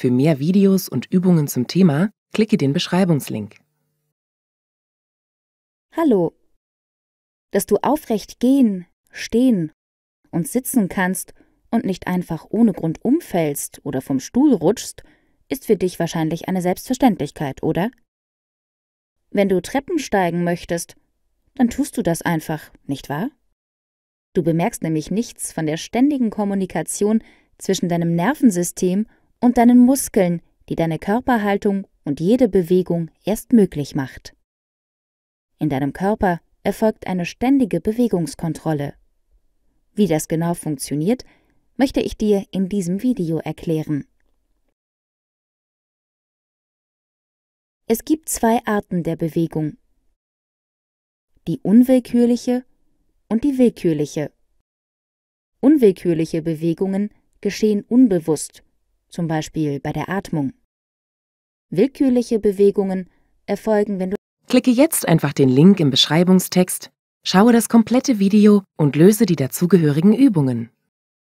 Für mehr Videos und Übungen zum Thema klicke den Beschreibungslink. Hallo. Dass du aufrecht gehen, stehen und sitzen kannst und nicht einfach ohne Grund umfällst oder vom Stuhl rutschst, ist für dich wahrscheinlich eine Selbstverständlichkeit, oder? Wenn du Treppen steigen möchtest, dann tust du das einfach, nicht wahr? Du bemerkst nämlich nichts von der ständigen Kommunikation zwischen deinem Nervensystem und und deinen Muskeln, die deine Körperhaltung und jede Bewegung erst möglich macht. In deinem Körper erfolgt eine ständige Bewegungskontrolle. Wie das genau funktioniert, möchte ich dir in diesem Video erklären. Es gibt zwei Arten der Bewegung. Die unwillkürliche und die willkürliche. Unwillkürliche Bewegungen geschehen unbewusst zum Beispiel bei der Atmung. Willkürliche Bewegungen erfolgen, wenn du... Klicke jetzt einfach den Link im Beschreibungstext, schaue das komplette Video und löse die dazugehörigen Übungen.